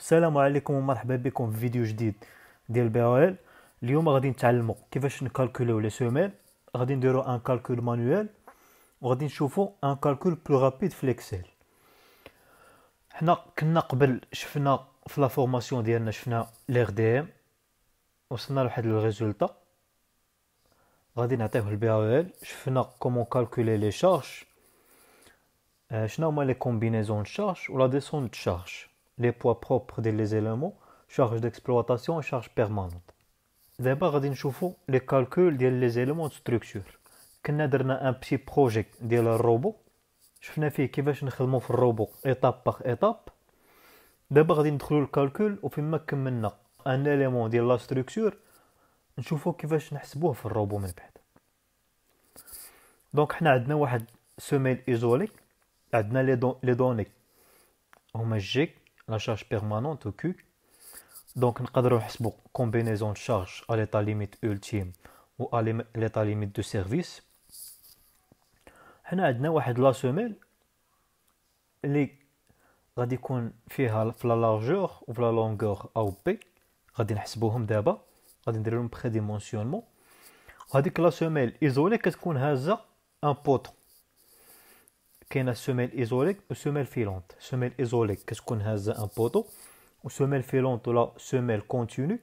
السلام عليكم ومرحبا بكم في فيديو جديد ديال بي او ال اليوم غادي نتعلموا كيفاش نكالكولو لي سومير غادي نديرو ان كالكول مانويل وغادي نشوفو ان كالكول بلو رابيد في الاكسل حنا كنا قبل شفنا في لا فورماسيون ديالنا شفنا لي دي ام وصلنا لواحد الريزولطا غادي نعطيوه البي او ال شفنا كومون كالكولي لي شارج آه، شنو هما لي كومبينيزون شارج ولا ديسون شارج لي بوا بروبر ديال لي زيليمون شارج ديكسبلواتاسيون شارج بيرمانونت دابا غادي نشوفو لي كالكول ديال لي زيليمون ستركتور كنا درنا ان بتي بروجي ديال الروبو شفنا فيه كيفاش نخدمو في الروبو ايتاب باغ ايتاب دابا غادي ندخلو للكالكول وفيما كملنا ان اليمون ديال لا ستركتور نشوفو كيفاش نحسبوه في الروبو من بعد دونك حنا عندنا واحد سوميل ايزولي عندنا لي دوني هما جي charge permanente au Q. Donc, nous avons la combinaison de charge à l'état limite ultime ou à l'état limite de service. Nous avons une la semelle qui va être la largeur ou la longueur A ou B. Nous les une prédimensionnement. Nous avons une prédimensionnement. Cette avons la semelle isolée qui va être un poteau. كاينه سوميل ايزوليك وسوميل فيلونت سوميل ايزوليك كتكون هازه ان بوطو وسوميل فيلونت ولا سوميل كونتينو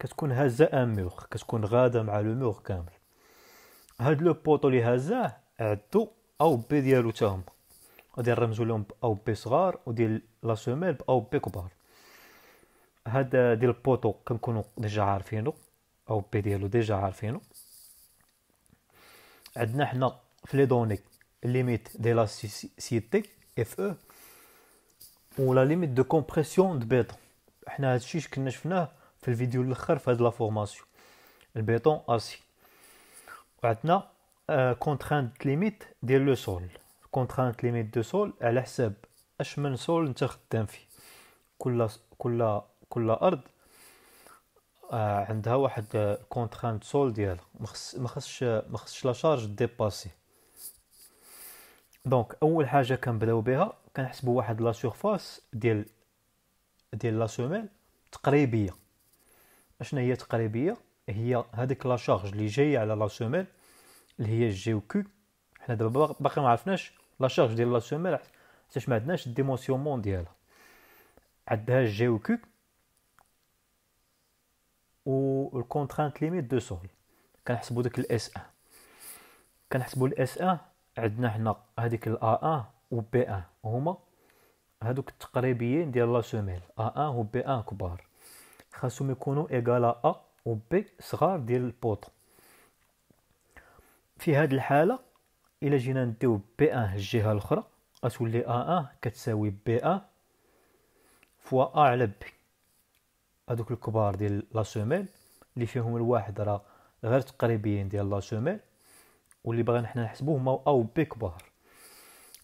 كتكون هازه ان مور كتكون غاده مع لو مور كامل هاد لو بوطو اللي هازاه عدو او بي ديالو تا هما غادي نرمزو لهم او بي صغار وديال لا سوميل او بي كبار هاد ديال البوطو كنكونو ديجا عارفينو او بي ديالو ديجا عارفينو عندنا حنا في لي دوني limite d'élasticité FE ou la limite de compression de béton حنا هادشي كنا شفناه في الفيديو الاخر في هاد لا فورماسيون البيتون اسي وعندنا كونترانت ليميت ديال لو سول كونترانت ليميت دو سول على حساب اش من سول انت خدام فيه كل كل كل ارض عندها واحد كونترانت سول ديالها ما خصش ما خصش لا شارج ديباسي دونك اول حاجه كنبداو بها كنحسبوا واحد لا سيرفاس ديال ديال لا سوميل تقريبيه اشنا هي تقريبيه هي هذيك لا شارج اللي جايه على لا سوميل اللي هي جي و كيو حنا دابا باقي ما عرفناش لا شارج ديال لا سوميل حتى ما عندناش الديمونسيومون ديالها عندها جي و كيو الكونترانت ليميت دو سول كنحسبوا داك الاس ان كنحسبوا الاس ان عندنا حنا هذيك الا 1 و بي 1 هما هادوك التقريبيين ديال لا سوميل ا 1 و بي 1 كبار خاصهم يكونوا ايكالا ا و بي صغار ديال البوطو في هاد الحاله الا جينا نديو بي 1 الجهه الاخرى غتولي ا 1 كتساوي بي 1 فوا ا على بي هادوك الكبار ديال لا سوميل اللي فيهم الواحد راه غير تقريبيين ديال لا سوميل واللي بغينا حنا نحسبوه هما او بي كبار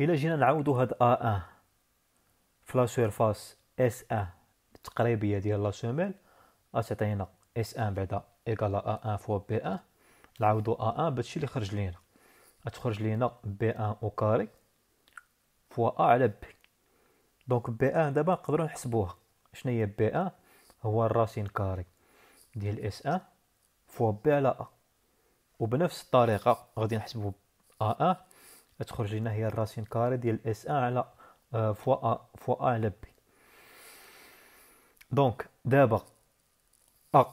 الا جينا نعاودو هاد ا ان في لا سيرفاس اس ان التقريبيه ديال لا سوميل غتعطينا اس ان بعدا ايكال ا ان فوا بي ان نعاودو ا ان بهادشي اللي خرج لينا تخرج لينا بي ان او كاري فوا ا على بي دونك بي ان دابا نقدرو نحسبوها شنو هي بي ان هو الراسين كاري ديال اس ان فوا بي على ا وبنفس الطريقه غادي نحسبوا ا ا تخرج لنا هي الراسين كاري ديال اس ا على فوا ا فوا ا على بي دونك دابا ا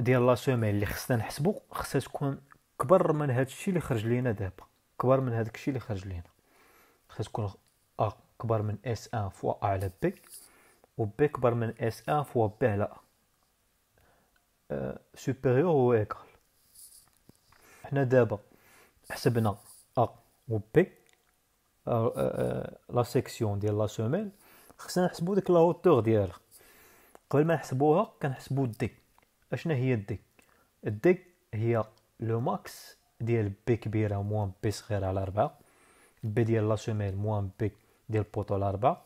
ديال لا سومين اللي خصنا نحسبو خصها تكون كبر من هذا الشيء اللي خرج لينا دابا كبر من هذاك الشيء اللي خرج لينا خصها تكون ا كبر من اس ا فوا ا على بي و بي كبر من اس ا فوا بي على ا أه سوبيريور و ايكال حنا دابا حسبنا ا و بي لا سيكسيون ديال لا سومين خصنا نحسبو ديك لا هوتور ديالها قبل ما نحسبوها كنحسبو دي اشنا هي دي دي هي لو ماكس ديال بي كبيره موان بي صغيره على 4 بي ديال لا سومين موان بي ديال بوطو على 4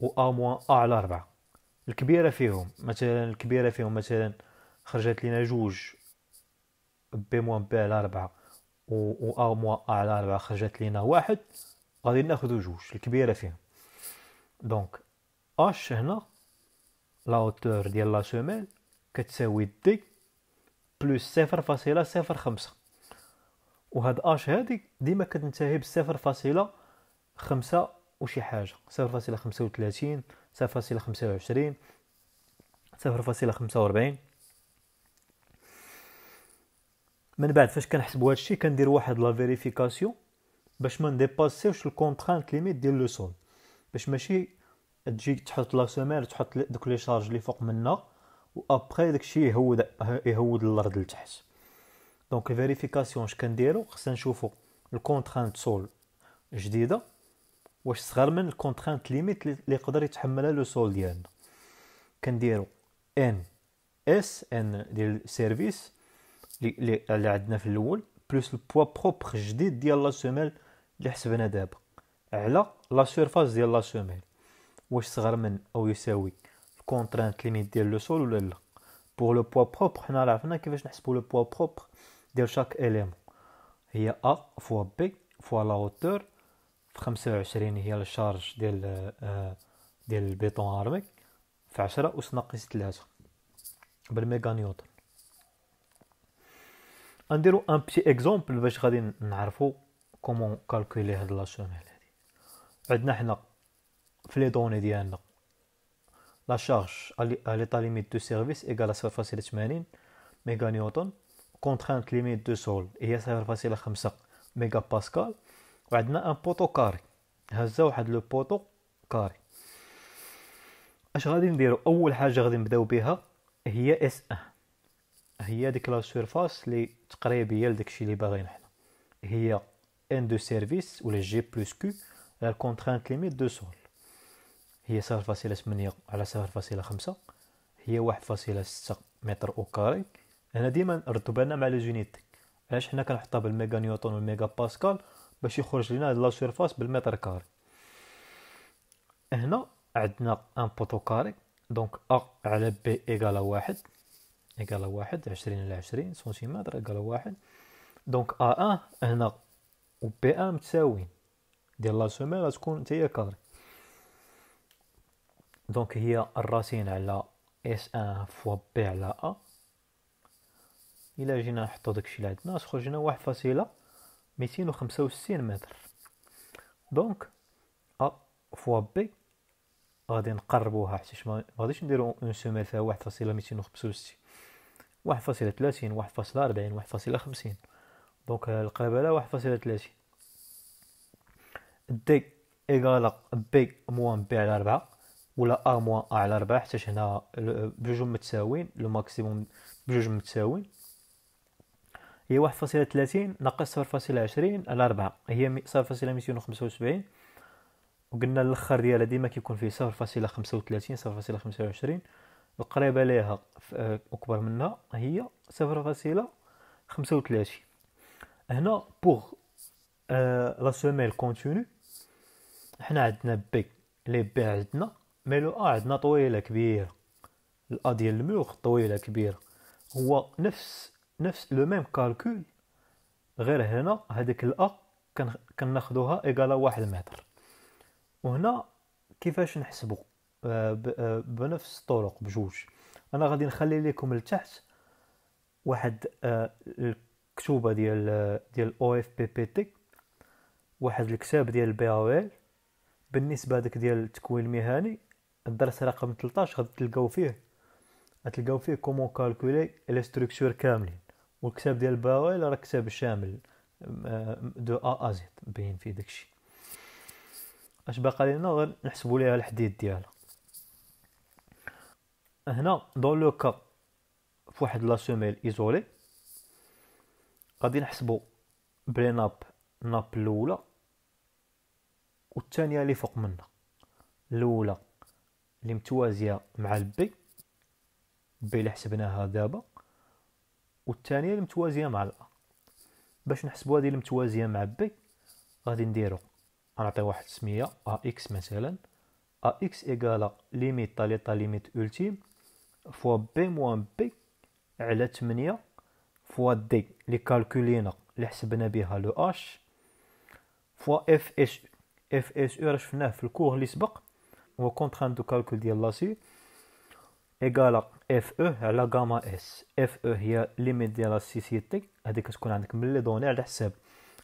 و ا موان ا على 4 الكبيره فيهم مثلا الكبيره فيهم مثلا خرجت لينا جوج بي موان بي على ربعة و ا موان ا على ربعة خرجت لينا واحد غادي ناخدو جوج الكبيرة فيهم دونك اش هنا لا هوتور ديال لا سوميل كتساوي دي بلوس صفر فاصلة صفر خمسة وهاد اش هادي ديما كتنتهي بصفر فاصلة خمسة وشي حاجة صفر فاصلة خمسة وثلاثين صفر فاصلة خمسة وعشرين صفر فاصلة خمسة وربعين من بعد فاش كنحسبوا هذا الشيء كندير واحد لا فيريفيكاسيون باش ما نديباسيوش الكونترانت ليميت ديال لو سول باش ماشي تجي تحط لا سومير تحط دوك لي شارج اللي فوق منا وابخي داكشي يهود يهود الارض لتحت دونك فيريفيكاسيون اش كنديرو خصنا نشوفو الكونترانت سول جديده واش صغر من الكونترانت ليميت اللي يقدر يتحملها لو سول ديالنا كنديرو ان اس ان ديال سيرفيس اللي عندنا في الاول بلوس البوا بروبر جديد ديال لا سوميل اللي حسبنا دابا على لا سيرفاس ديال لا سوميل واش صغر من او يساوي الكونترانت ليميت ديال لو سول ولا لا بور لو بوا بروبر حنا عرفنا كيفاش نحسبو لو بوا بروبر ديال شاك اليمون هي ا فوا بي فوا لا هوتور في 25 هي الشارج ديال ديال البيطون ارميك في 10 اس ناقص 3 بالميغا نيوتن غنديرو ان بتي اكزومبل باش غادي نعرفو كومون كالكولي هاد لا شوميل هادي عندنا حنا في لي دوني ديالنا لا شارج ليتا ليميت دو سيرفيس ايكال تمانين ميغا نيوتن كونترانت ليميت دو سول هي صفر فاصلة خمسة ميغا باسكال وعندنا ان بوطو كاري هزا واحد لو بوطو كاري اش غادي نديرو اول حاجه غادي نبداو بها هي اس اه هي ديك لا سيرفاس تقريب تقريبيه لداكشي اللي باغيين حنا هي ان دو سيرفيس ولا جي بلس كو على كونترانت ليميت دو سول هي صفر فاصلة ثمانية على صفر فاصلة خمسة هي واحد فاصلة ستة متر أو كاري هنا ديما نردو بالنا مع لي زونيتي علاش حنا كنحطها بالميغا نيوتن والميغا باسكال باش يخرج لينا لا سيرفاس بالمتر كاري هنا عندنا ان بوتو كاري دونك ا على بي ايكالا واحد إيكالا واحد عشرين على عشرين سنتيمتر إيكالا واحد دونك أ أن هنا و بي أن متساويين ديال لا سومي غتكون حتى هي دونك هي الراسين على اس ان فوا بي على أ الى جينا نحطو داكشي اللي عندنا خرجنا واحد فاصلة ميتين وخمسة وستين متر دونك أ فوا بي غادي نقربوها حيت ما غاديش نديرو اون سومي فيها واحد فاصلة ميتين وخمسة وستين واحد فاصلة ثلاثين واحد فاصلة أربعين واحد فاصلة خمسين دونك القابلة واحد فاصلة ثلاثين دي إيكالا بي موان بي على ربعة ولا أ موان أ على ربعة حتى هنا بجوج متساويين لو ماكسيموم بجوج متساويين هي واحد فاصلة ثلاثين ناقص صفر فاصلة عشرين على ربعة هي صفر فاصلة ميتين وخمسة وسبعين وقلنا الاخر ديالها ديما كيكون فيه صفر فاصلة خمسة وثلاثين صفر فاصلة خمسة وعشرين القريبه ليها آه، اكبر منها هي صفر فاصله خمسة وثلاثين هنا بوغ لا سوميل كونتينو حنا عندنا بي لي بي عندنا مي لو ا عندنا طويله كبيره الا ديال الملوخ طويله كبيره هو نفس نفس لو ميم كالكول غير هنا هذيك الا كناخذوها ايكالا واحد متر وهنا كيفاش نحسبو آه، بنفس الطرق بجوج انا غادي نخلي لكم لتحت واحد آه، الكتوبه ديال آه، ديال او اف بي بي تي واحد الكتاب ديال البي او ال بالنسبه داك ديال التكوين المهني الدرس رقم 13 غادي تلقاو فيه غتلقاو فيه كومون كالكولي لي ستركتور كاملين والكتاب ديال البي او ال راه كتاب شامل دو ا ا زد باين فيه داكشي اش باقي لينا غنحسبوا ليها الحديد ديالها هنا دون لو كا فواحد لا سوميل ايزولي غادي نحسبو بلي ناب ناب الاولى والثانيه اللي فوق منها الاولى اللي متوازيه مع البي بي اللي حسبناها دابا والثانيه اللي متوازيه مع الا باش نحسبو هذه المتوازيه مع بي غادي نديرو غنعطي واحد السميه ا اكس مثلا ا اكس ايكالا ليميت تاليتا ليميت اولتيم فوا بي موان بي على 8 فوا دي لي كالكولينا اللي حسبنا بها لو اش فوا اف اس اف اس او راه شفناه في الكور اللي سبق هو كونتران دو كالكول ديال لاسي ايكالا اف او على غاما اس اف او هي ليميت ديال لاسيسيتي هادي كتكون عندك من لي دوني على حساب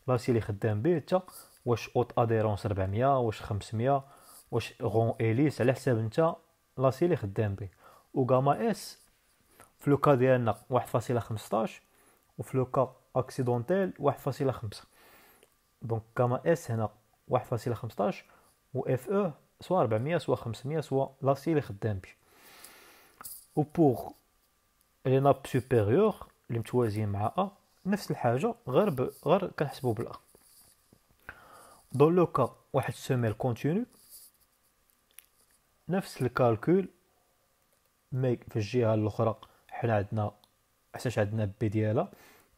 لاسي اللي خدام به انت واش اوت اديرونس 400 واش 500 واش غون اليس على حساب انت لاسي اللي خدام به وغاما اس في لوكا ديالنا 1.15 وفي لوكا اكسيدونتيل 1.5 دونك غاما اس هنا 1.15 و اف او سوا 400 سوا 500 سوا لاسي اللي خدام به و بوغ لي ناب سوبيريور اللي متوازيين مع ا نفس الحاجه غير ب... غير كنحسبو بالا دون لو كا واحد السوميل كونتينو نفس الكالكول مي في الجهه الاخرى حنا عندنا حيتاش عندنا بي ديالها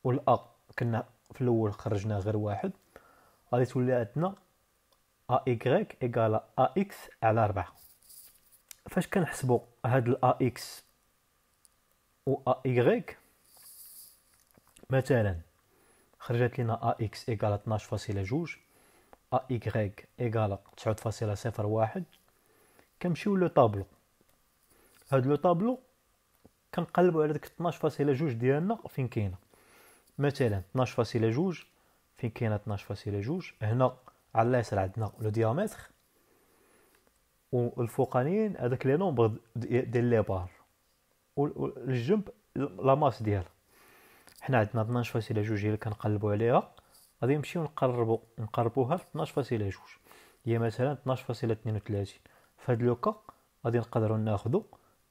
والا كنا في الاول خرجنا غير واحد غادي تولي عندنا ا غريك ايغال ا اكس على 4 فاش كنحسبوا هاد ا اكس و ا غريك مثلا خرجت لنا ا اكس ايغال 12.2 ا غريك ايغال 9.01 كنمشيو لو طابلو هاد لو طابلو كنقلبوا على ديك 12.2 ديالنا فين كاينه مثلا 12.2 فين كاينه 12.2 هنا على اليسار عندنا لو ديامتر والفوقانيين هذاك لي نومبر ديال لي بار والجنب لا ماس ديالها حنا عندنا 12 جوج هي اللي كنقلبو عليها غادي نمشيو نقربو نقربوها ل 12 جوج هي مثلا 12 12.32 فهاد لوكا غادي نقدروا ناخذوا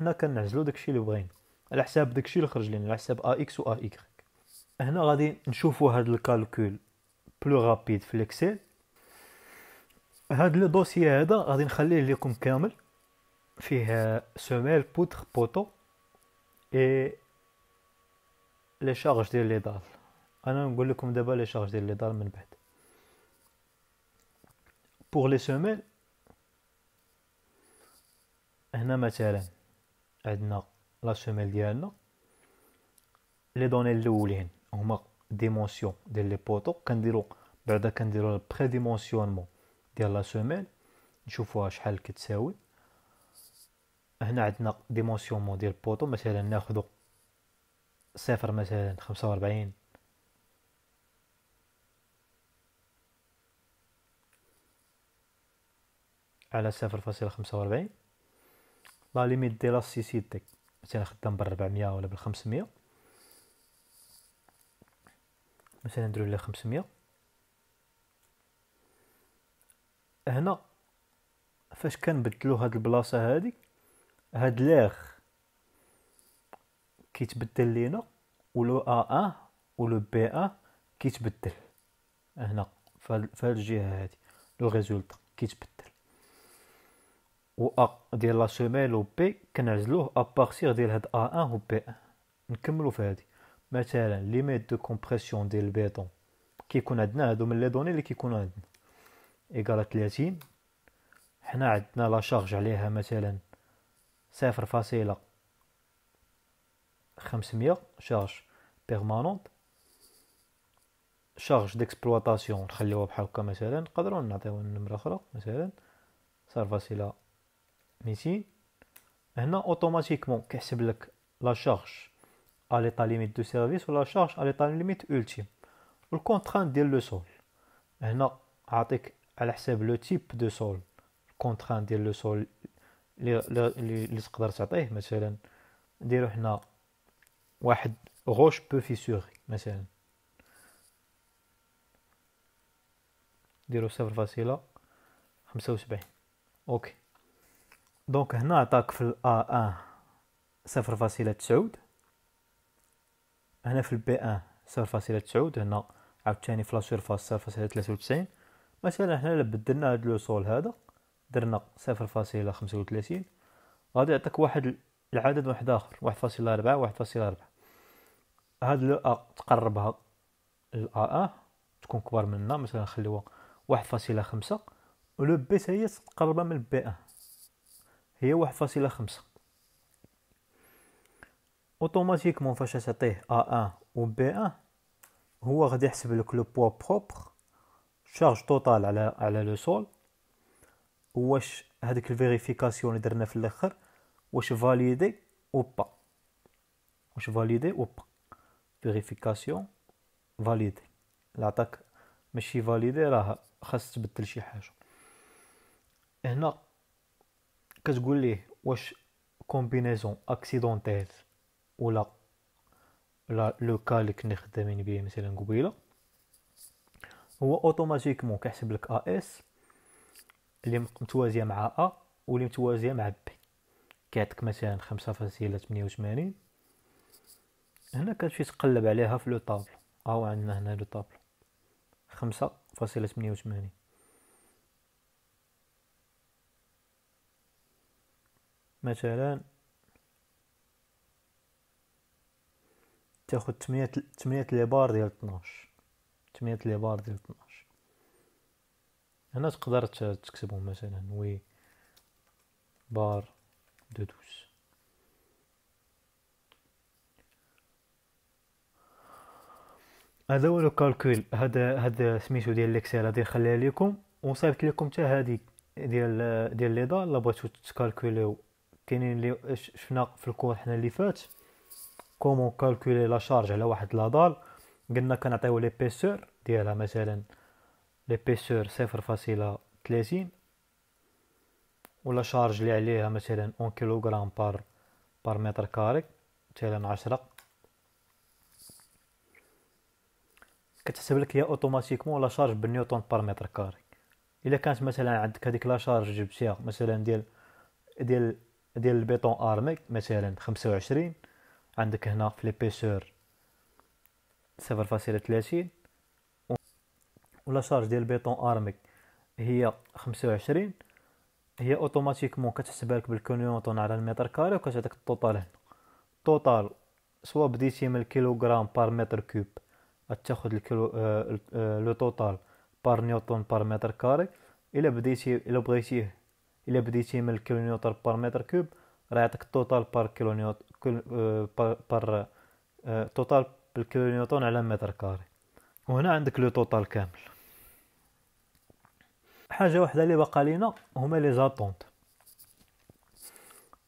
حنا كنعزلو داكشي اللي بغينا على حساب داكشي اللي خرج لنا على حساب ا اكس و ا ايكغيك هنا غادي نشوفوا هاد الكالكول بلو رابيد في الاكسل هاد لو دوسيي هذا غادي نخليه لكم كامل فيه سوميل بوتر بوتو اي لي شارج ديال لي دال انا نقول لكم دابا لي شارج ديال لي دال من بعد بور لي سوميل هنا مثلا عندنا لا سوميل ديالنا لي دوني الاولين هما ديمونسيون ديال لي بوطو كنديرو بعدا كنديرو البري ديمونسيونمون ديال لا سوميل نشوفوها شحال كتساوي هنا عندنا ديمونسيونمون ديال بوطو مثلا ناخدو صفر مثلا خمسة وربعين على صفر فاصلة خمسة وربعين لا ليميت ديال لاسيسيتي مثلا خدام ب 400 ولا ب 500 مثلا نديرو لها 500 هنا فاش كنبدلو هاد البلاصه هادي هاد لاغ كيتبدل لينا ولو ا آه آه ولو بي آه كيتبدل هنا فهاد الجهه هادي لو ريزولطا كيتبدل و ا ديال لا سوميل و بي كنعزلوه أباغسيغ ديال هاد ا 1 و بي 1 نكملو في هادي مثلا ليميت دو كومبريسيون ديال البيطون كيكون عندنا هادو من لي دوني اللي كيكونوا عندنا ايكالا 30 حنا عندنا لا شارج عليها مثلا صفر فاصلة خمسمية شارج بيرمانونت شارج ديكسبلواتاسيون نخليوها بحال هكا مثلا نقدروا نعطيوها نمره اخرى مثلا صفر فاصلة ميتين هنا اوتوماتيكمون كيحسب لك لا شارج ا تا ليميت دو سيرفيس ولا شارج ا ليتا ليميت اولتيم والكونتران ديال لو سول هنا عاطيك على حساب لو تيب دو سول الكونتران ديال لو سول لي تقدر تعطيه مثلا نديرو حنا واحد غوش بو فيسوري مثلا نديرو صفر فاصله خمسة وسبعين اوكي دونك هنا عطاك في الا 1 صفر فاصلة تسعود هنا في البي 1 صفر فاصلة تسعود هنا عاوتاني في لاسيرفاس صفر فاصلة تلاتة وتسعين مثلا حنا الا بدلنا هاد لوصول هذا درنا صفر فاصلة خمسة وتلاتين غادي يعطيك واحد العدد واحد اخر واحد فاصلة ربعة واحد فاصلة ربعة هاد لو ا تقربها للأ ا تكون كبر منها مثلا نخليوها واحد فاصلة خمسة ولو بي تاهي تقربها من البي ا هي واحد فاصلة خمسة اوتوماتيكمون فاش تعطيه ا1 و بي1 هو غادي يحسب لك لو بوا بروبر شارج توتال على على لو سول واش هذيك الفيريفيكاسيون اللي درنا في الاخر واش فاليدي او با واش فاليدي او با فيريفيكاسيون فاليدي لا عطاك ماشي فاليدي راه خاص تبدل شي حاجه هنا كتقول ليه واش كومبينيزون اكسيدونتيل ولا لا لو كا اللي كنا خدامين به مثلا قبيله هو اوتوماتيكمون كيحسب لك ا اس اللي متوازيه مع ا واللي متوازيه مع بي كيعطيك مثلا خمسة فاصلة تمنية وثمانين هنا كتمشي تقلب عليها في لو طابلو ها هو عندنا هنا لو طابلو خمسة فاصلة تمنية وثمانين مثلا تاخد تمنية لي بار ديال طناش لي بار ديال طناش هنا تقدر تكتبهم مثلا وي بار دو دوز هذا هو لو كالكول هذا هذا سميتو ديال ليكسيل غادي نخليها لكم وصيفط لكم حتى هذه ديال ديال لي دال لا بغيتو تكالكوليو كاينين اللي شفنا في الكور حنا اللي فات كومون كالكولي لا شارج على واحد لادال قلنا كنعطيو لي بيسور ديالها مثلا لي بيسور صفر فاصلة تلاتين ولا شارج اللي عليها مثلا اون كيلوغرام بار بار متر كاري مثلا عشرة كتحسب لك هي اوتوماتيكمون لا شارج بالنيوتن بار متر كاري الا كانت مثلا عندك هذيك لا شارج جبتيها مثلا ديال ديال ديال البيتون ارميك مثلا خمسة وعشرين عندك هنا في لي صفر فاصلة ثلاثين ولا شارج ديال البيتون ارميك هي خمسة وعشرين هي اوتوماتيكمون كتحسبها لك بالكونيونطون على المتر كاري وكتعطيك الطوطال هنا الطوطال سوا بديتي من الكيلوغرام بار متر كوب تاخذ الكيلو آه آه لو توتال بار نيوتون بار متر كاري الا بديتي الا بغيتيه الا بديتي من الكيلونيوتر بار متر كوب راه يعطيك التوتال بار كل آه، بار آه، توتال بالكيلونيوتون على متر كاري وهنا عندك لو توتال كامل حاجه واحده اللي باقا لينا هما لي زاتونت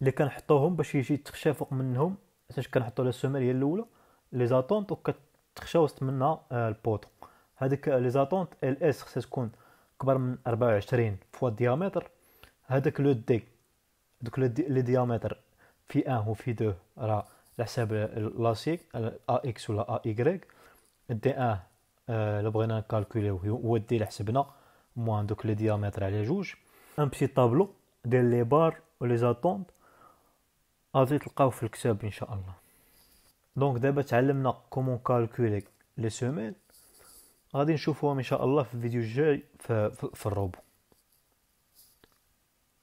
اللي كنحطوهم باش يجي تخشى فوق منهم حيت كنحطو لا سومال هي الاولى لي زاتونت وكتخشى وسط منها آه، البوطو هذيك لي زاتونت ال اس خصها تكون كبر من 24 فوا ديامتر هذاك لو دي دوك لي ديامتر في ان و في دو راه على حساب لاسيك ا اكس ولا ا ايكغيك دي ان آه، لو بغينا نكالكوليو هو دي اللي حسبنا موان دوك لي ديامتر على جوج ان بسي طابلو ديال لي بار و لي زاتوند غادي تلقاو في الكتاب ان شاء الله دونك دابا تعلمنا كومون كالكولي لي سومين غادي نشوفوهم ان شاء الله في الفيديو الجاي في, في, في الروبو